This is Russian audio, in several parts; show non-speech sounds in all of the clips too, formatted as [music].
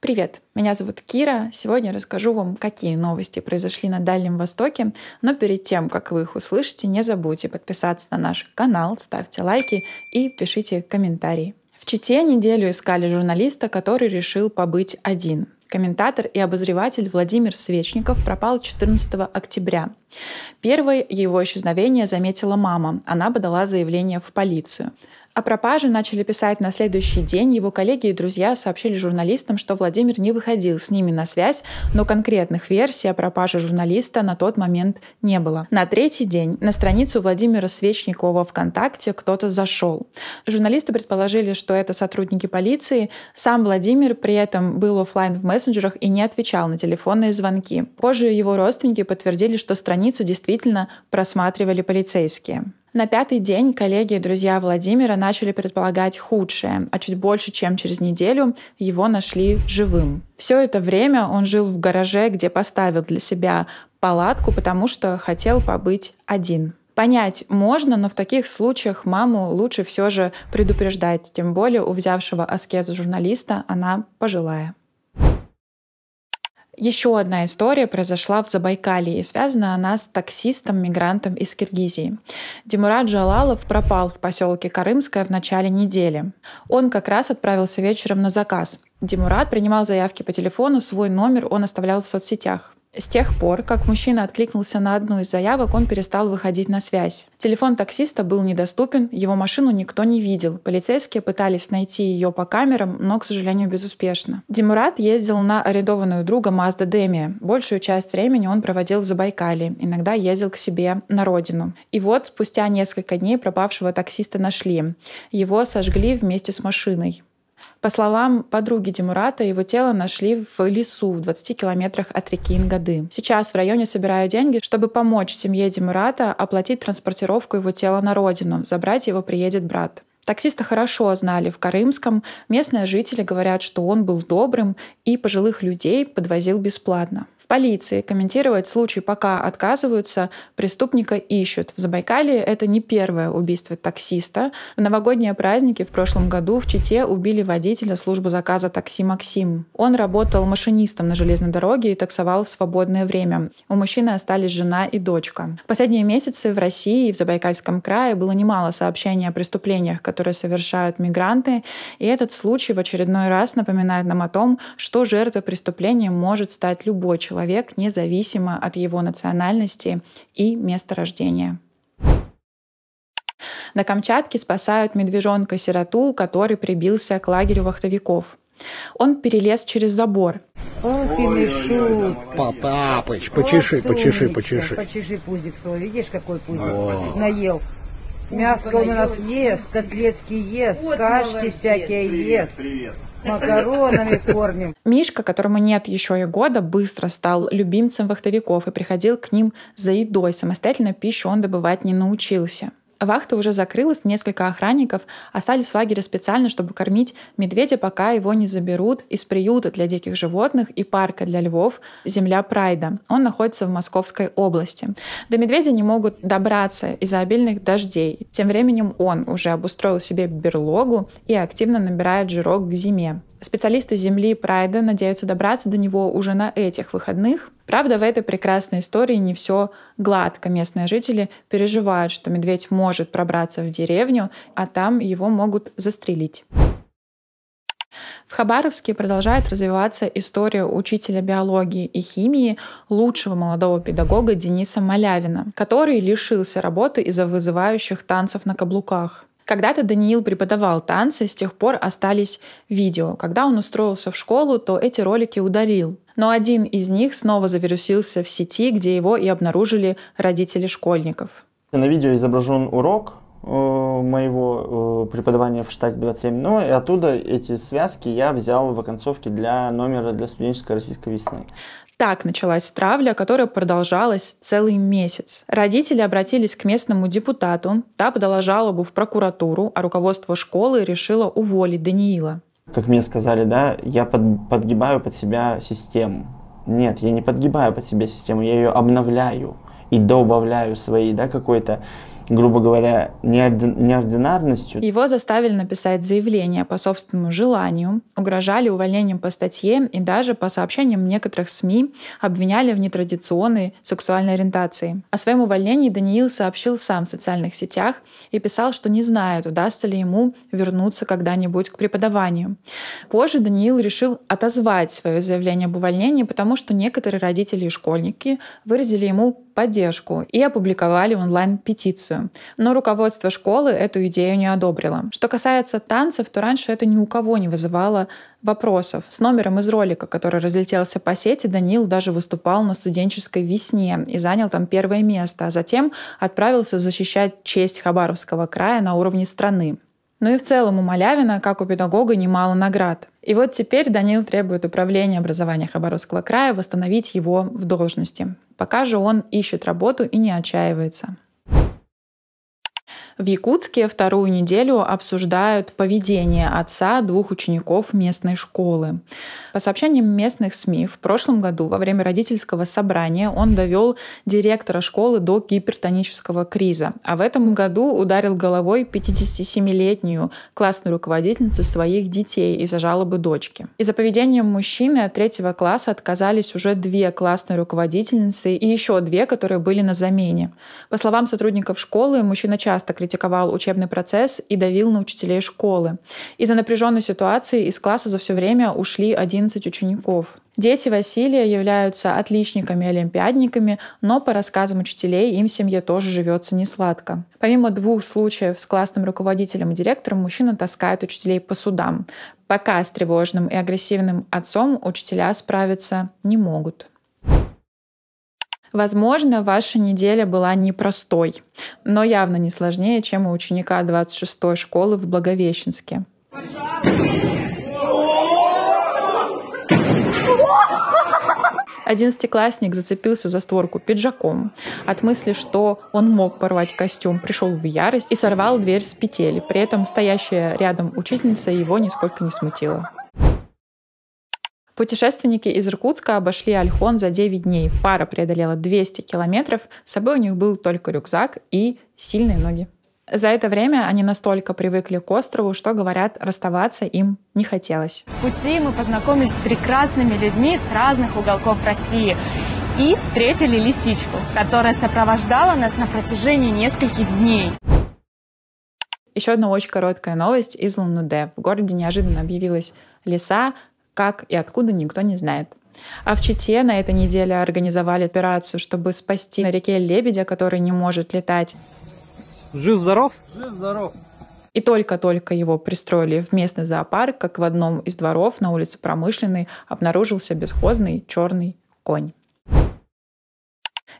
Привет, меня зовут Кира. Сегодня расскажу вам, какие новости произошли на Дальнем Востоке. Но перед тем, как вы их услышите, не забудьте подписаться на наш канал, ставьте лайки и пишите комментарии. В Чите неделю искали журналиста, который решил побыть один. Комментатор и обозреватель Владимир Свечников пропал 14 октября. Первое его исчезновение заметила мама. Она подала заявление в полицию. О пропаже начали писать на следующий день. Его коллеги и друзья сообщили журналистам, что Владимир не выходил с ними на связь, но конкретных версий о пропаже журналиста на тот момент не было. На третий день на страницу Владимира Свечникова ВКонтакте кто-то зашел. Журналисты предположили, что это сотрудники полиции. Сам Владимир при этом был офлайн в мессенджерах и не отвечал на телефонные звонки. Позже его родственники подтвердили, что страницу действительно просматривали полицейские. На пятый день коллеги и друзья Владимира начали предполагать худшее, а чуть больше, чем через неделю, его нашли живым. Все это время он жил в гараже, где поставил для себя палатку, потому что хотел побыть один. Понять можно, но в таких случаях маму лучше все же предупреждать, тем более у взявшего аскезу журналиста она пожилая. Еще одна история произошла в Забайкалье, и связана она с таксистом-мигрантом из Киргизии. Демурат Жалалов пропал в поселке Карымское в начале недели. Он как раз отправился вечером на заказ. Демурат принимал заявки по телефону, свой номер он оставлял в соцсетях. С тех пор, как мужчина откликнулся на одну из заявок, он перестал выходить на связь. Телефон таксиста был недоступен, его машину никто не видел. Полицейские пытались найти ее по камерам, но, к сожалению, безуспешно. Демурат ездил на арендованную друга Мазда Демия. Большую часть времени он проводил в Забайкале, иногда ездил к себе на родину. И вот спустя несколько дней пропавшего таксиста нашли. Его сожгли вместе с машиной. По словам подруги Демурата, его тело нашли в лесу в 20 километрах от реки Ингады. Сейчас в районе собираю деньги, чтобы помочь семье Демурата оплатить транспортировку его тела на родину. Забрать его приедет брат. Таксиста хорошо знали в Карымском, местные жители говорят, что он был добрым и пожилых людей подвозил бесплатно. В полиции комментировать случай пока отказываются, преступника ищут. В Забайкалье это не первое убийство таксиста. В новогодние праздники в прошлом году в Чите убили водителя службы заказа такси «Максим». Он работал машинистом на железной дороге и таксовал в свободное время. У мужчины остались жена и дочка. последние месяцы в России и в Забайкальском крае было немало сообщений о преступлениях, которые которые совершают мигранты. И этот случай в очередной раз напоминает нам о том, что жертвой преступления может стать любой человек, независимо от его национальности и места рождения. На Камчатке спасают медвежонка-сироту, который прибился к лагерю вахтовиков. Он перелез через забор. Ох, и мешут. Потапыч, почеши, почеши, почеши. Почеши пузик свой, видишь, какой пузик О. наел. Мясо у нас ест, котлетки ест, вот кашки всякие привет, ест. Привет. Макаронами [laughs] кормим. Мишка, которому нет еще и года, быстро стал любимцем вахтовиков и приходил к ним за едой. Самостоятельно пищу он добывать не научился. Вахта уже закрылась, несколько охранников остались в лагере специально, чтобы кормить медведя, пока его не заберут из приюта для диких животных и парка для львов «Земля Прайда». Он находится в Московской области. До медведя не могут добраться из-за обильных дождей. Тем временем он уже обустроил себе берлогу и активно набирает жирок к зиме. Специалисты земли Прайда надеются добраться до него уже на этих выходных, Правда, в этой прекрасной истории не все гладко. Местные жители переживают, что медведь может пробраться в деревню, а там его могут застрелить. В Хабаровске продолжает развиваться история учителя биологии и химии, лучшего молодого педагога Дениса Малявина, который лишился работы из-за вызывающих танцев на каблуках. Когда-то Даниил преподавал танцы, с тех пор остались видео. Когда он устроился в школу, то эти ролики удалил но один из них снова завирусился в сети, где его и обнаружили родители школьников. На видео изображен урок э, моего э, преподавания в штате 27, но ну, и оттуда эти связки я взял в оконцовке для номера для студенческой российской весны. Так началась травля, которая продолжалась целый месяц. Родители обратились к местному депутату, та подала жалобу в прокуратуру, а руководство школы решило уволить Даниила как мне сказали, да, я под, подгибаю под себя систему. Нет, я не подгибаю под себя систему, я ее обновляю и добавляю свои, да, какой-то грубо говоря, неорди... неординарностью. Его заставили написать заявление по собственному желанию, угрожали увольнением по статье и даже, по сообщениям некоторых СМИ, обвиняли в нетрадиционной сексуальной ориентации. О своем увольнении Даниил сообщил сам в социальных сетях и писал, что не знает, удастся ли ему вернуться когда-нибудь к преподаванию. Позже Даниил решил отозвать свое заявление об увольнении, потому что некоторые родители и школьники выразили ему поддержку и опубликовали онлайн-петицию. Но руководство школы эту идею не одобрило. Что касается танцев, то раньше это ни у кого не вызывало вопросов. С номером из ролика, который разлетелся по сети, Данил даже выступал на студенческой весне и занял там первое место, а затем отправился защищать честь Хабаровского края на уровне страны. Ну и в целом у Малявина, как у педагога, немало наград. И вот теперь Данил требует управления образования Хабаровского края восстановить его в должности. Пока же он ищет работу и не отчаивается. В Якутске вторую неделю обсуждают поведение отца двух учеников местной школы. По сообщениям местных СМИ, в прошлом году во время родительского собрания он довел директора школы до гипертонического криза, а в этом году ударил головой 57-летнюю классную руководительницу своих детей из-за жалобы дочки. Из-за поведения мужчины от третьего класса отказались уже две классные руководительницы и еще две, которые были на замене. По словам сотрудников школы, мужчина часто критиковал критиковал учебный процесс и давил на учителей школы. Из-за напряженной ситуации из класса за все время ушли 11 учеников. Дети Василия являются отличниками и олимпиадниками, но по рассказам учителей им семье тоже живется несладко. Помимо двух случаев с классным руководителем и директором, мужчина таскает учителей по судам. Пока с тревожным и агрессивным отцом учителя справиться не могут. Возможно, ваша неделя была непростой, но явно не сложнее, чем у ученика 26-й школы в Благовещенске. Одиннадцатиклассник зацепился за створку пиджаком. От мысли, что он мог порвать костюм, пришел в ярость и сорвал дверь с петель. При этом стоящая рядом учительница его нисколько не смутила. Путешественники из Иркутска обошли Альхон за 9 дней. Пара преодолела 200 километров. С собой у них был только рюкзак и сильные ноги. За это время они настолько привыкли к острову, что, говорят, расставаться им не хотелось. В пути мы познакомились с прекрасными людьми с разных уголков России и встретили лисичку, которая сопровождала нас на протяжении нескольких дней. Еще одна очень короткая новость из Лунуде. В городе неожиданно объявилась лиса, как и откуда никто не знает. А в Чите на этой неделе организовали операцию, чтобы спасти на реке лебедя, который не может летать. Жив-здоров? Жив-здоров. И только-только его пристроили в местный зоопарк, как в одном из дворов на улице Промышленной обнаружился бесхозный черный конь.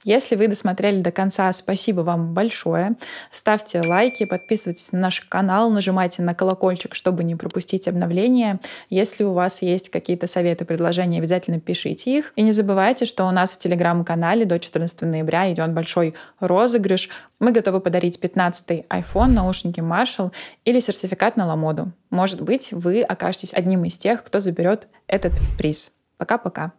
Если вы досмотрели до конца, спасибо вам большое. Ставьте лайки, подписывайтесь на наш канал, нажимайте на колокольчик, чтобы не пропустить обновления. Если у вас есть какие-то советы, предложения, обязательно пишите их. И не забывайте, что у нас в телеграм-канале до 14 ноября идет большой розыгрыш. Мы готовы подарить 15 iPhone, наушники Marshall или сертификат на Ламоду. Может быть, вы окажетесь одним из тех, кто заберет этот приз. Пока-пока.